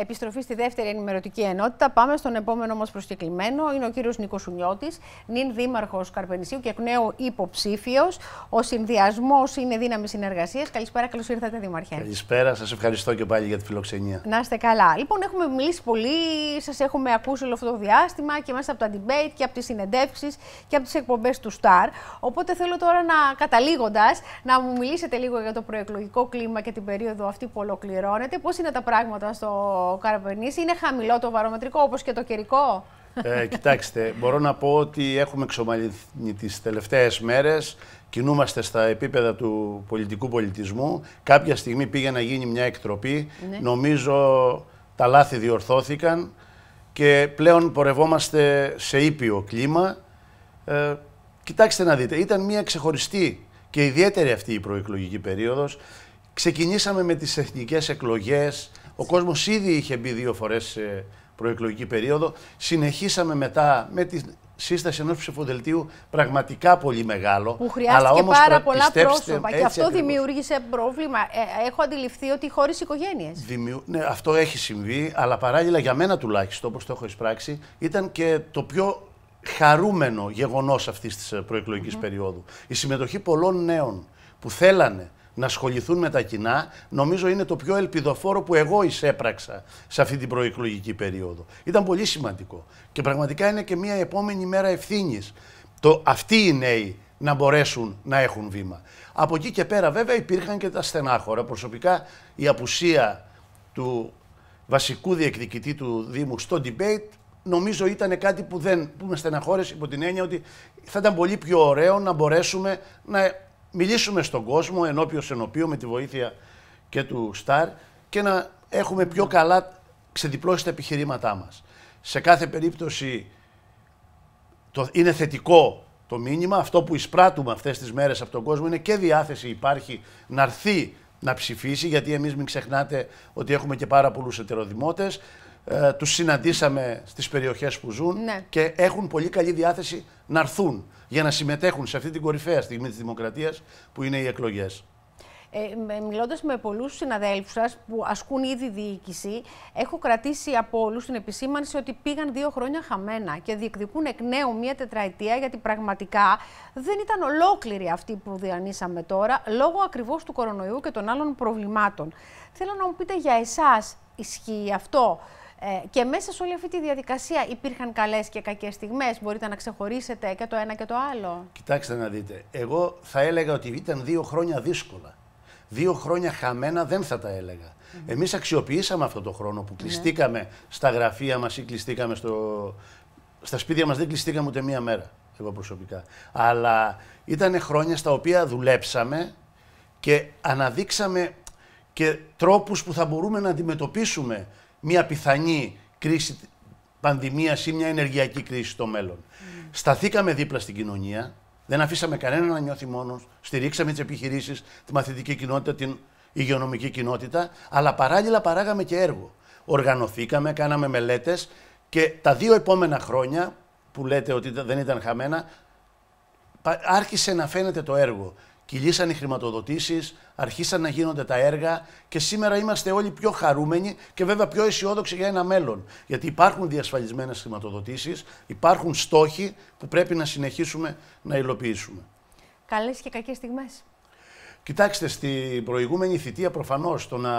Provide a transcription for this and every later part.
επιστροφή στη δεύτερη ενημερωτική ενότητα. Πάμε στον επόμενο μα προσκεκλημένο. Είναι ο κύριος Νίκος Σουνιώτη, νυν δήμαρχος Καρπενησίου και εκ νέου υποψήφιος. Ο συνδυασμός είναι δύναμη συνεργασίας. Καλησπέρα, καλώς ήρθατε, Δήμαρχε. Καλησπέρα, σας ευχαριστώ και πάλι για τη φιλοξενία. Να είστε καλά. Λοιπόν, έχουμε μιλήσει πολύ, σας έχουμε ακούσει όλο αυτό το διάστημα και μέσα από τα debate και από τις συνεντεύξεις και από τις εκπομπές του Στάρ. Οπότε θέλω τώρα να καταλήγοντας να μου μιλήσετε λίγο για το προεκλογικό κλίμα και την περίοδο αυτή που ολοκληρώνεται. Πώς είναι τα πράγματα στο είναι χαμηλό το βαρομετρικό όπως και το καιρικό. Ε, κοιτάξτε, μπορώ να πω ότι έχουμε εξομαλυνθεί τις τελευταίες μέρες, κινούμαστε στα επίπεδα του πολιτικού πολιτισμού. Κάποια στιγμή πήγε να γίνει μια εκτροπή, ναι. νομίζω τα λάθη διορθώθηκαν και πλέον πορευόμαστε σε ήπιο κλίμα. Ε, κοιτάξτε να δείτε, ήταν μια ξεχωριστή και ιδιαίτερη αυτή η προεκλογική περίοδος. Ξεκινήσαμε με τις εθνικές εκλογές, ο κόσμος ήδη είχε μπει δύο φορές σε προεκλογική περίοδο. Συνεχίσαμε μετά με τη σύσταση ενός ψηφοδελτίου πραγματικά πολύ μεγάλο. Που χρειάστηκε πάρα πολλά πρόσωπα και αυτό δημιούργησε πρόβλημα. Ε, έχω αντιληφθεί ότι χωρίς οικογένειες. Ναι, αυτό έχει συμβεί, αλλά παράλληλα για μένα τουλάχιστον, όπως το έχω εισπράξει, ήταν και το πιο χαρούμενο γεγονός αυτής της ε, προεκλογικη περίοδου. Η συμμετοχή πολλών νέων που θέλανε να ασχοληθούν με τα κοινά, νομίζω είναι το πιο ελπιδοφόρο που εγώ εισέπραξα σε αυτή την προεκλογική περίοδο. Ήταν πολύ σημαντικό. Και πραγματικά είναι και μια επόμενη μέρα ευθύνης. Αυτοί οι νέοι να μπορέσουν να έχουν βήμα. Από εκεί και πέρα βέβαια υπήρχαν και τα στενάχωρα. Προσωπικά η απουσία του βασικού διεκδικητή του Δήμου στο debate νομίζω ήταν κάτι που, δεν, που με υπό την έννοια ότι θα ήταν πολύ πιο ωραίο να μπορέσουμε να μιλήσουμε στον κόσμο σε ενωπίου με τη βοήθεια και του Σταρ και να έχουμε πιο καλά ξεδιπλώσει τα επιχειρήματά μας. Σε κάθε περίπτωση το, είναι θετικό το μήνυμα. Αυτό που εισπράττουμε αυτές τις μέρες από τον κόσμο είναι και διάθεση υπάρχει να έρθει να ψηφίσει, γιατί εμείς μην ξεχνάτε ότι έχουμε και πάρα πολλούς ετεροδημότες ε, τους συναντήσαμε στις περιοχές που ζουν ναι. και έχουν πολύ καλή διάθεση να έρθουν για να συμμετέχουν σε αυτή την κορυφαία στιγμή της δημοκρατίας που είναι οι εκλογές. Ε, Μιλώντας με πολλούς συναδέλφους σας που ασκούν ήδη διοίκηση, έχω κρατήσει από όλους την επισήμανση ότι πήγαν δύο χρόνια χαμένα και διεκδικούν εκ νέου μία τετραετία, γιατί πραγματικά δεν ήταν ολόκληρη αυτή που διανύσαμε τώρα, λόγω ακριβώς του κορονοϊού και των άλλων προβλημάτων. Θέλω να μου πείτε για εσάς, ισχύει αυτό. Ε, και μέσα σε όλη αυτή τη διαδικασία υπήρχαν καλές και κακές στιγμές. Μπορείτε να ξεχωρίσετε και το ένα και το άλλο. Κοιτάξτε να δείτε. Εγώ θα έλεγα ότι ήταν δύο χρόνια δύσκολα. Δύο χρόνια χαμένα δεν θα τα έλεγα. Mm Εμείς αξιοποιήσαμε αυτό το χρόνο που ναι. κλειστήκαμε στα γραφεία μας ή κλειστήκαμε στο... στα σπίτια μας. Δεν κλειστήκαμε ούτε μία μέρα. Εγώ προσωπικά. Αλλά ήταν χρόνια στα οποία δουλέψαμε και αναδείξαμε και τρόπους που θα μπορούμε να αντιμετωπίσουμε μια πιθανή κρίση πανδημίας ή μια ενεργειακή κρίση στο μέλλον. Σταθήκαμε δίπλα στην κοινωνία, δεν αφήσαμε κανέναν να νιώθει μόνος. στηρίξαμε τις επιχειρήσεις, τη μαθητική κοινότητα, την υγειονομική κοινότητα, αλλά παράλληλα παράγαμε και έργο. Οργανωθήκαμε, κάναμε μελέτες και τα δύο επόμενα χρόνια, που λέτε ότι δεν ήταν χαμένα, άρχισε να φαίνεται το έργο κυλήσαν οι χρηματοδοτήσεις, αρχίσαν να γίνονται τα έργα και σήμερα είμαστε όλοι πιο χαρούμενοι και βέβαια πιο αισιόδοξοι για ένα μέλλον. Γιατί υπάρχουν διασφαλισμένες χρηματοδοτήσεις, υπάρχουν στόχοι που πρέπει να συνεχίσουμε να υλοποιήσουμε. Καλές και κακές στιγμές. Κοιτάξτε, στην προηγούμενη θητεία προφανώς το να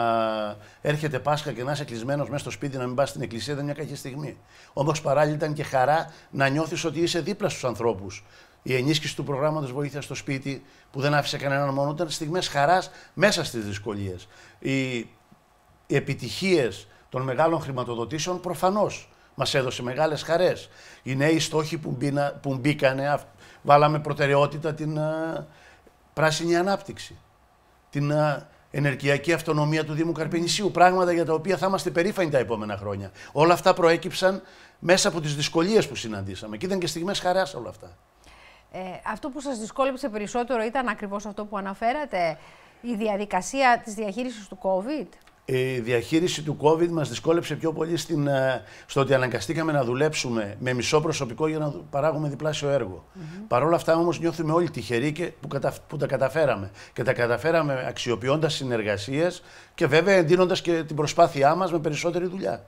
έρχεται Πάσχα και να είσαι κλεισμένος μέσα στο σπίτι, να μην πας στην εκκλησία ήταν μια κακή στιγμή. Όμως παράλληλα ήταν και χαρά να νιώθεις ότι είσαι δίπλα στους ανθρώπους, η ενίσχυση του προγράμματος Βοήθειας στο Σπίτι, που δεν άφησε κανέναν μόνο, ήταν στιγμές χαράς μέσα στις δυσκολίες. Οι επιτυχίες των μεγάλων χρηματοδοτήσεων προφανώς μας έδωσε μεγάλες χαρές. Οι νέοι στόχοι που, μπήνα, που μπήκανε, βάλαμε προτεραιότητα την ε, πράσινη ανάπτυξη, την ε, ενεργειακή αυτονομία του Δήμου Καρπενησίου, πράγματα για τα οποία θα είμαστε περήφανοι τα επόμενα χρόνια. Όλα αυτά προέκυψαν μέσα από τις δυσκολίες που συναντήσαμε και ήταν και στιγμές χαράς όλα αυτά. Ε, αυτό που σας δυσκόλεψε περισσότερο ήταν ακριβώς αυτό που αναφέρατε, η διαδικασία της διαχείρισης του COVID. Η διαχείριση του COVID μας δυσκόλεψε πιο πολύ στην, ε, στο ότι αναγκαστήκαμε να δουλέψουμε με μισό προσωπικό για να παράγουμε διπλάσιο έργο. Mm Παρ' όλα αυτά όμως νιώθουμε όλοι τυχεροί και που, που τα καταφέραμε. Και τα καταφέραμε αξιοποιώντας συνεργασίες και βέβαια εντείνοντας και την προσπάθειά μας με περισσότερη δουλειά.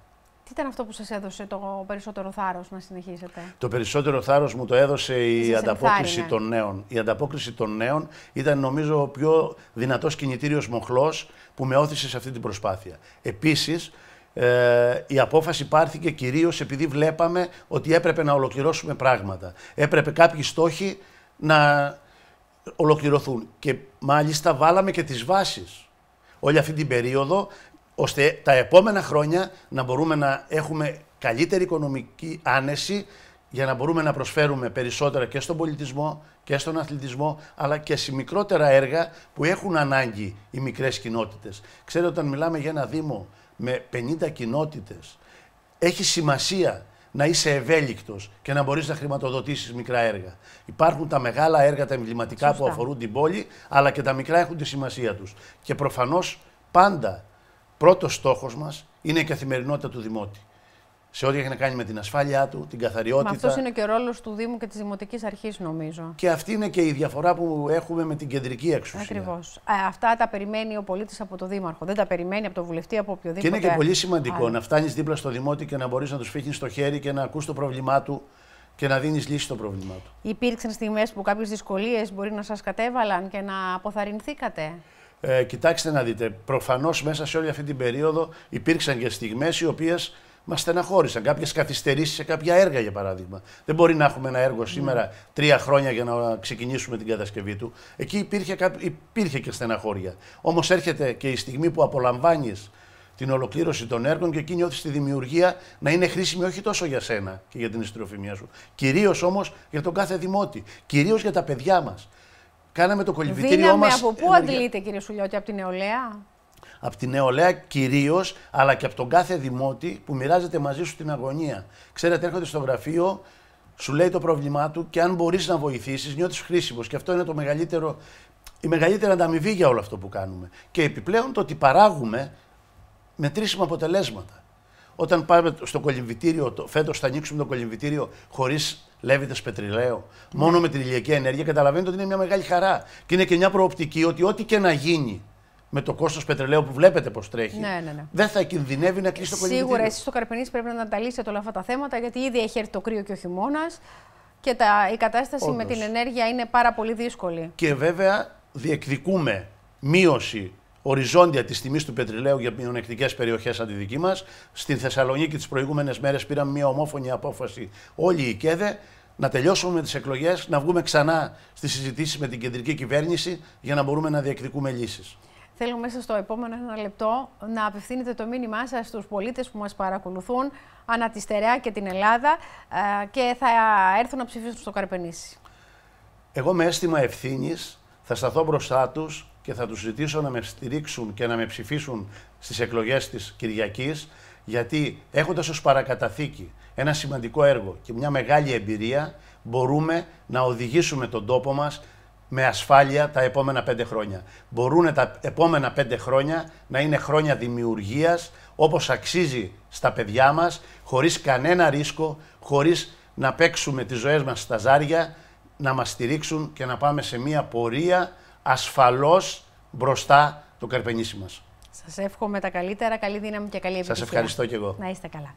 Τι ήταν αυτό που σας έδωσε το περισσότερο θάρρος να συνεχίσετε. Το περισσότερο θάρρος μου το έδωσε η ανταπόκριση των νέων. Η ανταπόκριση των νέων ήταν νομίζω ο πιο δυνατός κινητήριος μοχλός που με όθησε σε αυτή την προσπάθεια. Επίσης, ε, η απόφαση πάρθηκε κυρίως επειδή βλέπαμε ότι έπρεπε να ολοκληρώσουμε πράγματα. Έπρεπε κάποιοι στόχοι να ολοκληρωθούν. Και μάλιστα βάλαμε και τις βάσεις. Όλη αυτή την περίοδο ώστε τα επόμενα χρόνια να μπορούμε να έχουμε καλύτερη οικονομική άνεση για να μπορούμε να προσφέρουμε περισσότερα και στον πολιτισμό και στον αθλητισμό, αλλά και σε μικρότερα έργα που έχουν ανάγκη οι μικρές κοινότητες. Ξέρετε, όταν μιλάμε για ένα Δήμο με 50 κοινότητες, έχει σημασία να είσαι ευέλικτος και να μπορείς να χρηματοδοτήσεις μικρά έργα. Υπάρχουν τα μεγάλα έργα, τα εμβληματικά που αφορούν την πόλη, αλλά και τα μικρά έχουν τη σημασία τους. Και προφανώς πάντα πρώτος στόχος μας είναι η καθημερινότητα του Δημότη. Σε ό,τι έχει να κάνει με την ασφάλειά του, την καθαριότητα. Αυτός είναι και ο ρόλος του Δήμου και της Δημοτικής Αρχής, νομίζω. Και αυτή είναι και η διαφορά που έχουμε με την κεντρική εξουσία. Ακριβώς. Ε, αυτά τα περιμένει ο πολίτης από το Δήμαρχο. Δεν τα περιμένει από το βουλευτή, από οποιοδήποτε. Και είναι και πολύ σημαντικό να φτάνεις δίπλα στο Δημότη και να μπορείς να τους φύγεις στο χέρι και να ακούς το πρόβλημά του και να δίνεις λύση στο πρόβλημά του. Υπήρξαν στιγμές που κάποιες δυσκολίες μπορεί να σας κατέβαλαν και να αποθαρρυνθήκατε. Ε, κοιτάξτε να δείτε, προφανώς μέσα σε όλη αυτή την περίοδο υπήρξαν και στιγμές οι οποίες μας στεναχώρησαν. Κάποιες καθυστερήσεις σε κάποια έργα, για παράδειγμα. Δεν μπορεί να έχουμε ένα έργο ναι. σήμερα τρία χρόνια για να ξεκινήσουμε την κατασκευή του. Εκεί υπήρχε, υπήρχε και στεναχώρια. Όμως έρχεται και η στιγμή που απολαμβάνεις την ολοκλήρωση των έργων και εκεί νιώθεις τη δημιουργία να είναι χρήσιμη όχι τόσο για σένα και για την ιστροφημία σου. Κυρίως όμως για τον κάθε δημότη. Κυρίως για τα παιδιά μας. Κάναμε το κολυμπητήριό μας. Από πού αντλείται, κύριε Σουλιώτη, από την νεολαία. Από την νεολαία κυρίως, αλλά και από τον κάθε δημότη που μοιράζεται μαζί σου την αγωνία. Ξέρετε, έρχονται στο γραφείο, σου λέει το πρόβλημά του και αν μπορείς να βοηθήσεις, νιώθεις χρήσιμος. Και αυτό είναι το μεγαλύτερο, η μεγαλύτερη ανταμοιβή για όλο αυτό που κάνουμε. Και επιπλέον το ότι παράγουμε μετρήσιμα αποτελέσματα. Όταν πάμε στο κολυμπητήριο φέτος θα ανοίξουμε το κολυμβητήριο χωρί Λέβητε πετρελαίο. Mm. Μόνο με την ηλιακή ενέργεια καταλαβαίνετε ότι είναι μια μεγάλη χαρά. Και είναι και μια προοπτική ότι ό,τι και να γίνει με το κόστος πετρελαίου που βλέπετε πώς τρέχει, ναι, ναι, ναι. δεν θα κινδυνεύει να κλείσει το κολλήγιο. Σίγουρα, εσείς στο Καρπενή πρέπει να τα λύσετε όλα αυτά τα θέματα, γιατί ήδη έχει έρθει το κρύο και ο χειμώνας και τα, η κατάσταση με την ενέργεια είναι πάρα πολύ δύσκολη. Και βέβαια διεκδικούμε μείωση οριζόντια της τιμής του πετρελαίου για μειονεκτικές περιοχές σαν τη δική μας. Στην Θεσσαλονίκη τις προηγούμενες μέρες πήραμε μια ομόφωνη απόφαση όλοι οι ΚΕΔΕ να τελειώσουμε με τις εκλογές, να βγούμε ξανά στις συζητήσεις με την κεντρική κυβέρνηση για να μπορούμε να διεκδικούμε λύσεις. Θέλω μέσα στο επόμενο ένα λεπτό να απευθύνετε το μήνυμά σας στους πολίτες που μας παρακολουθούν ανά τη Στερεά και την Ελλάδα ε, και θα έρθουν να ψηφίσουν στο Καρπενήσι. Εγώ με αίσθημα ευθύνης θα σταθώ μπροστά τους και θα τους ζητήσω να με στηρίξουν και να με ψηφίσουν στις εκλογές της Κυριακής, γιατί έχοντας ως παρακαταθήκη ένα σημαντικό έργο και μια μεγάλη εμπειρία, μπορούμε να οδηγήσουμε τον τόπο μας με ασφάλεια τα επόμενα πέντε χρόνια. Μπορούν τα επόμενα πέντε χρόνια να είναι χρόνια δημιουργίας, όπως αξίζει στα παιδιά μας, χωρίς κανένα ρίσκο, χωρίς να παίξουμε τις ζωές μας στα ζάρια, να μας στηρίξουν και να πάμε σε μια πορεία ασφαλώς μπροστά το καρπενήσι μας. Σας εύχομαι τα καλύτερα, καλή δύναμη και καλή επιτυχία. Σας ευχαριστώ και εγώ. Να είστε καλά.